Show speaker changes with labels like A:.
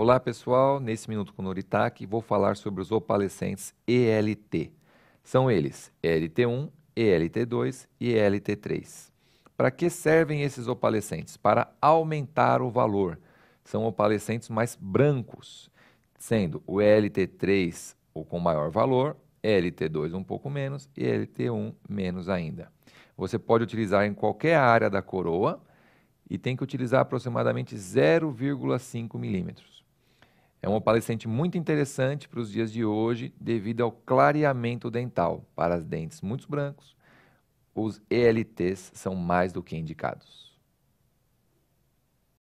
A: Olá pessoal, nesse Minuto com o Noritac vou falar sobre os opalescentes ELT. São eles ELT1, ELT2 e ELT3. Para que servem esses opalescentes? Para aumentar o valor. São opalescentes mais brancos, sendo o ELT3 o com maior valor, ELT2 um pouco menos e ELT1 menos ainda. Você pode utilizar em qualquer área da coroa e tem que utilizar aproximadamente 0,5 milímetros. É uma opalescente muito interessante para os dias de hoje, devido ao clareamento dental. Para as dentes muito brancos, os ELTs são mais do que indicados.